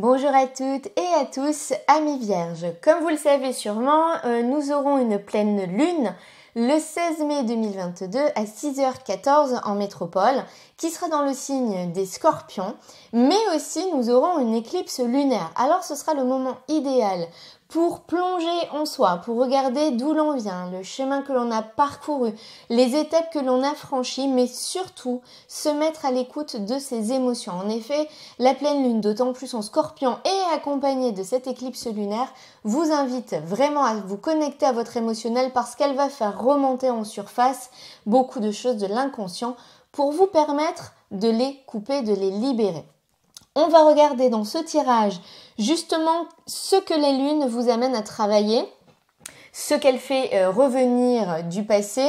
Bonjour à toutes et à tous, amis vierges. Comme vous le savez sûrement, euh, nous aurons une pleine lune le 16 mai 2022 à 6h14 en métropole, qui sera dans le signe des scorpions, mais aussi nous aurons une éclipse lunaire. Alors ce sera le moment idéal pour plonger en soi, pour regarder d'où l'on vient, le chemin que l'on a parcouru, les étapes que l'on a franchies, mais surtout se mettre à l'écoute de ses émotions. En effet, la pleine lune, d'autant plus en scorpion et accompagnée de cette éclipse lunaire, vous invite vraiment à vous connecter à votre émotionnel parce qu'elle va faire remonter en surface beaucoup de choses de l'inconscient pour vous permettre de les couper, de les libérer. On va regarder dans ce tirage justement ce que les lunes vous amène à travailler ce qu'elle fait euh, revenir du passé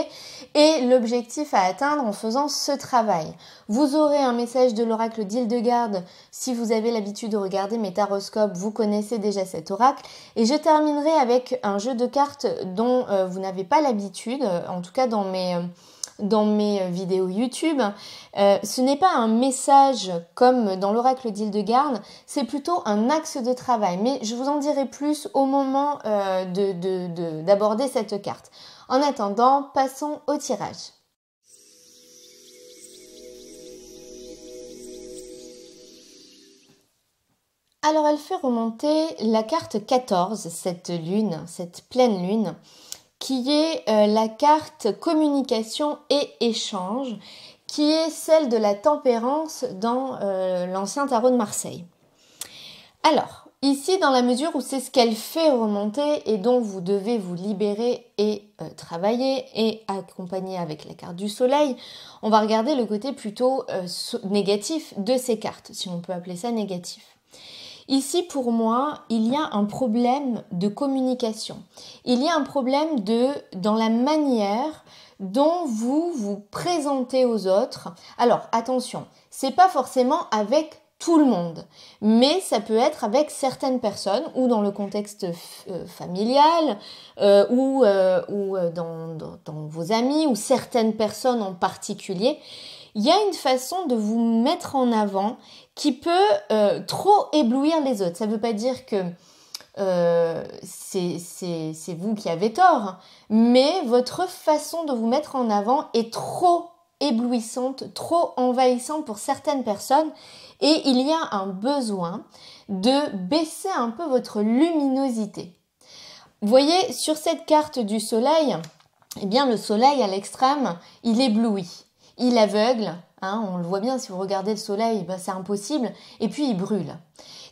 et l'objectif à atteindre en faisant ce travail. Vous aurez un message de l'oracle d'Hildegarde si vous avez l'habitude de regarder mes taroscopes, vous connaissez déjà cet oracle. Et je terminerai avec un jeu de cartes dont euh, vous n'avez pas l'habitude, euh, en tout cas dans mes dans mes euh, vidéos YouTube. Euh, ce n'est pas un message comme dans l'oracle d'Île-de-Garde, c'est plutôt un axe de travail. Mais je vous en dirai plus au moment euh, d'aborder cette carte. En attendant, passons au tirage. Alors elle fait remonter la carte 14, cette lune, cette pleine lune qui est euh, la carte communication et échange, qui est celle de la tempérance dans euh, l'ancien tarot de Marseille. Alors, ici, dans la mesure où c'est ce qu'elle fait remonter et dont vous devez vous libérer et euh, travailler et accompagner avec la carte du soleil, on va regarder le côté plutôt négatif de ces cartes, si on peut appeler ça négatif. Ici, pour moi, il y a un problème de communication. Il y a un problème de dans la manière dont vous vous présentez aux autres. Alors, attention, c'est pas forcément avec tout le monde, mais ça peut être avec certaines personnes ou dans le contexte euh, familial euh, ou, euh, dans vos amis ou certaines personnes en particulier il y a une façon de vous mettre en avant qui peut euh, trop éblouir les autres. Ça ne veut pas dire que euh, c'est vous qui avez tort, hein. mais votre façon de vous mettre en avant est trop éblouissante, trop envahissante pour certaines personnes et il y a un besoin de baisser un peu votre luminosité. Vous voyez, sur cette carte du soleil, eh bien le soleil à l'extrême, il éblouit il aveugle, hein, on le voit bien si vous regardez le soleil, bah, c'est impossible, et puis il brûle.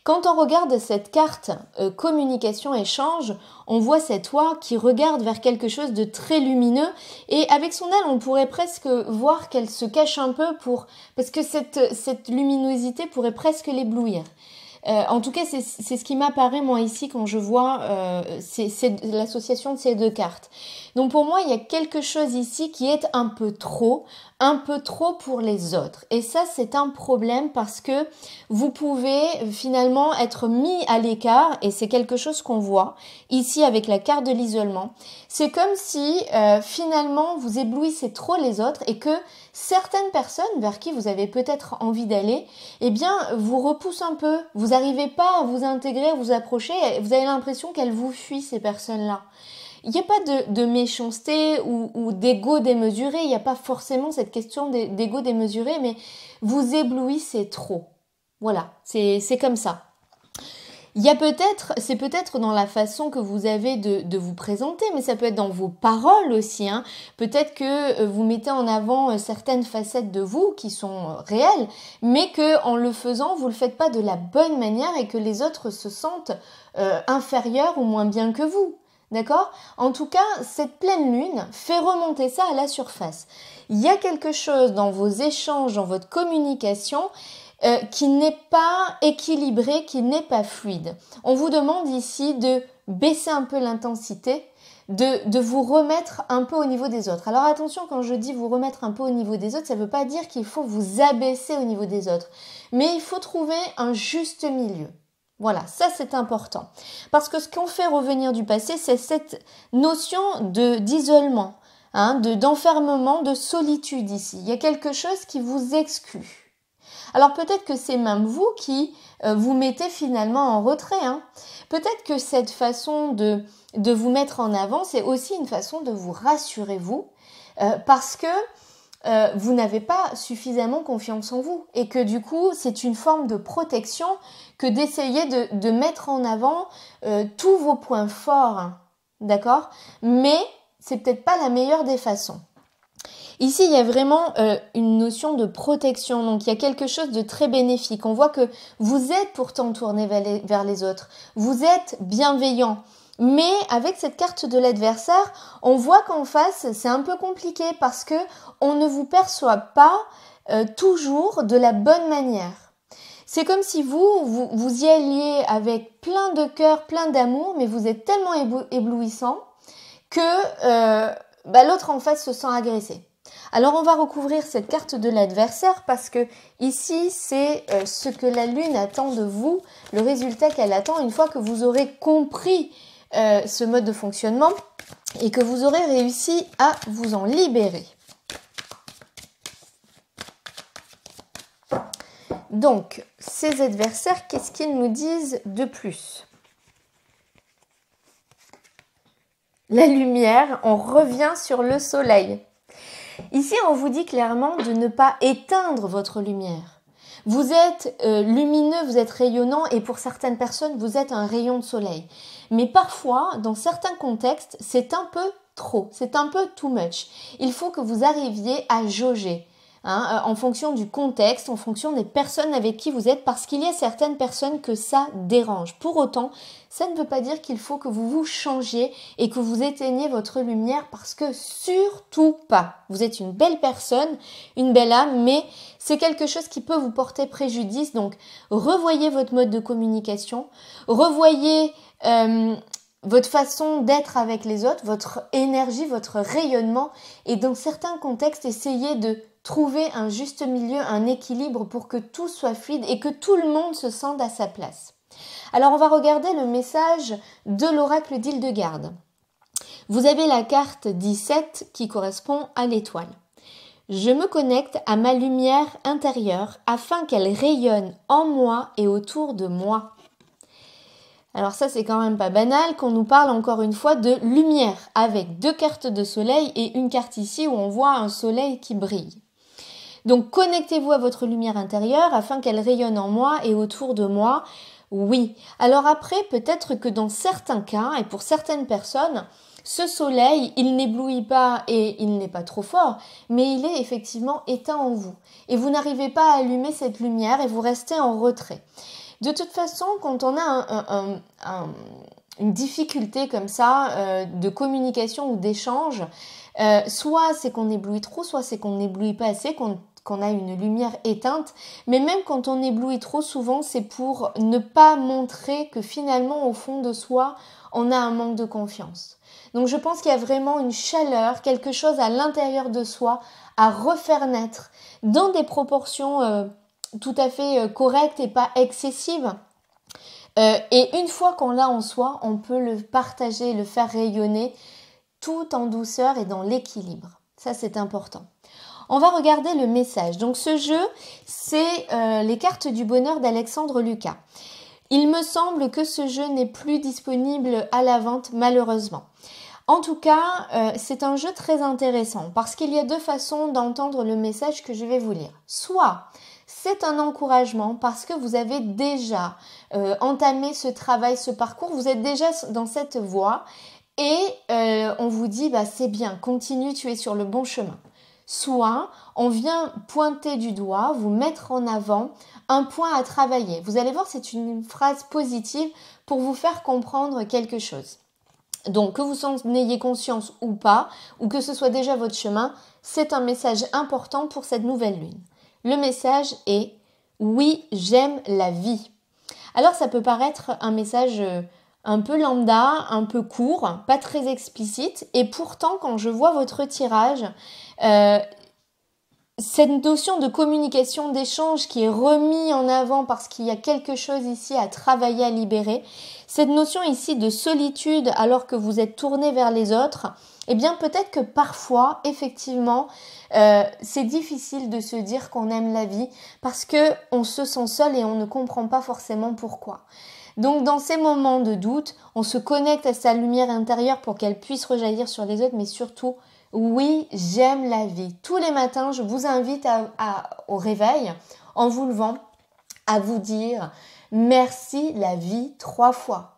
Quand on regarde cette carte euh, communication-échange, on voit cette oie qui regarde vers quelque chose de très lumineux et avec son aile, on pourrait presque voir qu'elle se cache un peu pour parce que cette luminosité pourrait presque l'éblouir. Euh, en tout cas, c'est ce qui m'apparaît moi ici quand je vois euh, l'association de ces deux cartes. Donc pour moi, il y a quelque chose ici qui est un peu trop, un peu trop pour les autres. Et ça, c'est un problème parce que vous pouvez finalement être mis à l'écart, et c'est quelque chose qu'on voit ici avec la carte de l'isolement. C'est comme si euh, finalement vous éblouissez trop les autres et que certaines personnes vers qui vous avez peut-être envie d'aller, eh bien, vous repoussent un peu. Vous n'arrivez pas à vous intégrer, à vous approcher. Vous avez l'impression qu'elles vous fuient, ces personnes-là. Il n'y a pas de, méchanceté ou, ou d'ego démesuré. Il n'y a pas forcément cette question d'ego démesuré, mais vous éblouissez trop. Voilà, c'est comme ça. Il y a peut-être, c'est peut-être dans la façon que vous avez de, vous présenter, mais ça peut être dans vos paroles aussi. Hein. Peut-être que euh, vous mettez en avant euh, certaines facettes de vous qui sont euh, réelles, mais que en le faisant, vous le faites pas de la bonne manière et que les autres se sentent inférieurs ou moins bien que vous. D'accord En tout cas, cette pleine lune fait remonter ça à la surface. Il y a quelque chose dans vos échanges, dans votre communication euh, qui n'est pas équilibré, qui n'est pas fluide. On vous demande ici de baisser un peu l'intensité, de, de, vous remettre un peu au niveau des autres. Alors attention, quand je dis vous remettre un peu au niveau des autres, ça ne veut pas dire qu'il faut vous abaisser au niveau des autres, mais il faut trouver un juste milieu. Voilà, ça c'est important. Parce que ce qu'on fait revenir du passé, c'est cette notion de d'isolement, hein, d'enfermement, de solitude ici. Il y a quelque chose qui vous exclut. Alors peut-être que c'est même vous qui euh, vous mettez finalement en retrait. Hein. Peut-être que cette façon de, vous mettre en avant, c'est aussi une façon de vous rassurer vous, euh, parce que euh, vous n'avez pas suffisamment confiance en vous et que du coup c'est une forme de protection que d'essayer de, mettre en avant tous vos points forts, hein. d'accord Mais c'est peut-être pas la meilleure des façons. Ici, il y a vraiment euh, une notion de protection, donc il y a quelque chose de très bénéfique. On voit que vous êtes pourtant tourné vers les, autres, vous êtes bienveillant. Mais avec cette carte de l'adversaire, on voit qu'en face, c'est un peu compliqué parce que on ne vous perçoit pas euh, toujours de la bonne manière. C'est comme si vous, vous, y alliez avec plein de cœur, plein d'amour, mais vous êtes tellement éblouissant que euh, bah, l'autre en face se sent agressé. Alors on va recouvrir cette carte de l'adversaire parce que ici c'est euh, ce que la lune attend de vous, le résultat qu'elle attend une fois que vous aurez compris euh, ce mode de fonctionnement et que vous aurez réussi à vous en libérer. Donc, ces adversaires, qu'est-ce qu'ils nous disent de plus La lumière, on revient sur le soleil. Ici, on vous dit clairement de ne pas éteindre votre lumière. Vous êtes euh, lumineux, vous êtes rayonnant et pour certaines personnes, vous êtes un rayon de soleil. Mais parfois, dans certains contextes, c'est un peu trop, c'est un peu too much. Il faut que vous arriviez à jauger. Hein, euh, en fonction du contexte, en fonction des personnes avec qui vous êtes, parce qu'il y a certaines personnes que ça dérange. Pour autant, ça ne veut pas dire qu'il faut que vous vous changiez et que vous éteigniez votre lumière, parce que surtout pas. Vous êtes une belle personne, une belle âme, mais c'est quelque chose qui peut vous porter préjudice. Donc, revoyez votre mode de communication, revoyez euh, votre façon d'être avec les autres, votre énergie, votre rayonnement et dans certains contextes, essayez de trouver un juste milieu, un équilibre pour que tout soit fluide et que tout le monde se sente à sa place. Alors on va regarder le message de l'oracle dîle de Vous avez la carte 17 qui correspond à l'étoile. Je me connecte à ma lumière intérieure afin qu'elle rayonne en moi et autour de moi. Alors ça c'est quand même pas banal qu'on nous parle encore une fois de lumière avec deux cartes de soleil et une carte ici où on voit un soleil qui brille. Donc connectez-vous à votre lumière intérieure afin qu'elle rayonne en moi et autour de moi. Oui. Alors après, peut-être que dans certains cas et pour certaines personnes, ce soleil, il n'éblouit pas et il n'est pas trop fort, mais il est effectivement éteint en vous. Et vous n'arrivez pas à allumer cette lumière et vous restez en retrait. De toute façon, quand on a une difficulté comme ça euh, de communication ou d'échange, euh, soit c'est qu'on éblouit trop, soit c'est qu'on n'éblouit pas assez, qu'on a une lumière éteinte, mais même quand on éblouit trop souvent, c'est pour ne pas montrer que finalement au fond de soi, on a un manque de confiance. Donc je pense qu'il y a vraiment une chaleur, quelque chose à l'intérieur de soi à refaire naître dans des proportions euh, tout à fait euh, correcte et pas excessive. Euh, et une fois qu'on l'a en soi, on peut le partager, le faire rayonner tout en douceur et dans l'équilibre. Ça, c'est important. On va regarder le message. Donc ce jeu, c'est euh, les cartes du bonheur d'Alexandre Lucas. Il me semble que ce jeu n'est plus disponible à la vente malheureusement. En tout cas, c'est un jeu très intéressant parce qu'il y a deux façons d'entendre le message que je vais vous lire. Soit c'est un encouragement parce que vous avez déjà euh, entamé ce travail, ce parcours, vous êtes déjà dans cette voie et euh, on vous dit bah, c'est bien, continue, tu es sur le bon chemin. Soit on vient pointer du doigt, vous mettre en avant un point à travailler. Vous allez voir, c'est une phrase positive pour vous faire comprendre quelque chose. Donc que vous en ayez conscience ou pas, ou que ce soit déjà votre chemin, c'est un message important pour cette nouvelle lune. Le message est oui, j'aime la vie. Alors ça peut paraître un message euh, un peu lambda, un peu court, pas très explicite, et pourtant quand je vois votre tirage, euh, cette notion de communication, d'échange qui est remise en avant parce qu'il y a quelque chose ici à travailler, à libérer, cette notion ici de solitude alors que vous êtes tourné vers les autres, eh bien peut-être que parfois, effectivement, euh, c'est difficile de se dire qu'on aime la vie parce que on se sent seul et on ne comprend pas forcément pourquoi. Donc dans ces moments de doute, on se connecte à sa lumière intérieure pour qu'elle puisse rejaillir sur les autres, mais surtout oui, j'aime la vie. Tous les matins, je vous invite à, au réveil, en vous levant, à vous dire merci la vie trois fois.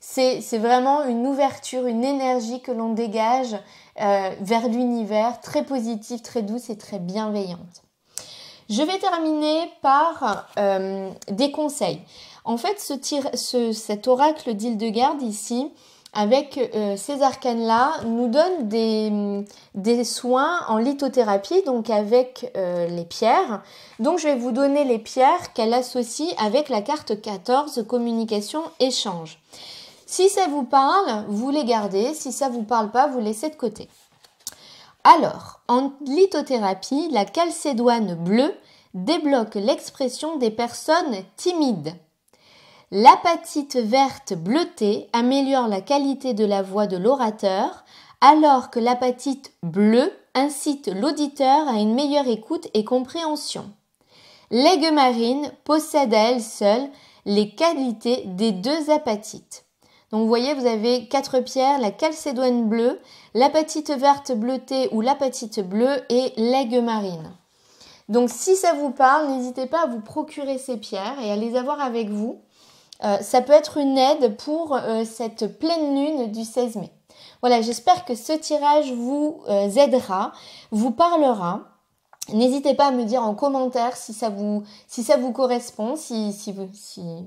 C'est vraiment une ouverture, une énergie que l'on dégage euh, vers l'univers, très positive, très douce et très bienveillante. Je vais terminer par euh, des conseils. En fait, cet oracle d'Île-de-Garde ici, avec euh, ces arcanes-là, nous donne des, soins en lithothérapie, donc avec euh, les pierres. Donc je vais vous donner les pierres qu'elle associe avec la carte 14, communication, échange. Si ça vous parle, vous les gardez. Si ça ne vous parle pas, vous laissez de côté. Alors, en lithothérapie, la calcédoine bleue débloque l'expression des personnes timides. L'apatite verte bleutée améliore la qualité de la voix de l'orateur, alors que l'apatite bleue incite l'auditeur à une meilleure écoute et compréhension. L'aigue marine possède à elle seule les qualités des deux apatites. Donc vous voyez, vous avez quatre pierres, la calcédoine bleue, l'apatite verte bleutée ou l'apatite bleue et l'aigue marine. Donc si ça vous parle, n'hésitez pas à vous procurer ces pierres et à les avoir avec vous. Euh, ça peut être une aide pour euh, cette pleine lune du 16 mai. Voilà, j'espère que ce tirage vous euh, aidera, vous parlera. N'hésitez pas à me dire en commentaire si ça vous, si ça vous correspond, si,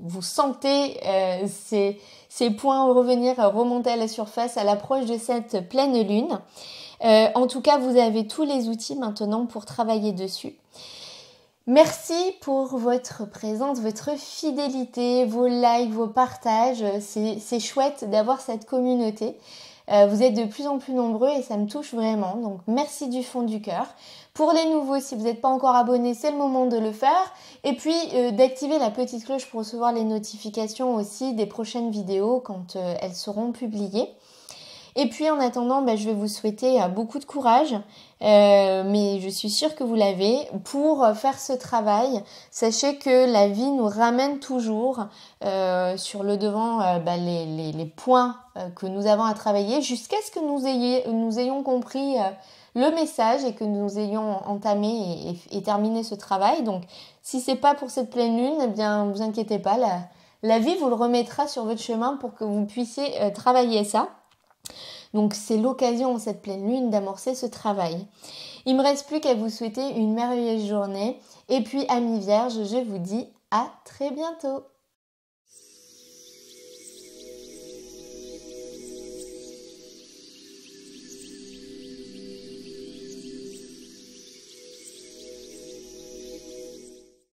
vous, sentez ces, ces, points revenir, remonter à la surface à l'approche de cette pleine lune. en tout cas, vous avez tous les outils maintenant pour travailler dessus. Merci pour votre présence, votre fidélité, vos likes, vos partages. C'est chouette d'avoir cette communauté. Euh, vous êtes de plus en plus nombreux et ça me touche vraiment. Donc merci du fond du cœur. Pour les nouveaux, si vous n'êtes pas encore abonné, c'est le moment de le faire. Et puis euh, d'activer la petite cloche pour recevoir les notifications aussi des prochaines vidéos quand euh, elles seront publiées. Et puis en attendant, bah, je vais vous souhaiter euh, beaucoup de courage, euh, mais je suis sûre que vous l'avez, pour euh, faire ce travail. Sachez que la vie nous ramène toujours sur le devant bah, les, points que nous avons à travailler jusqu'à ce que nous, ayons compris le message et que nous ayons entamé et, terminé ce travail. Donc si c'est pas pour cette pleine lune, eh bien vous inquiétez pas, la vie vous le remettra sur votre chemin pour que vous puissiez travailler ça. Donc c'est l'occasion en cette pleine lune d'amorcer ce travail. Il me reste plus qu'à vous souhaiter une merveilleuse journée et puis amis vierges, je vous dis à très bientôt.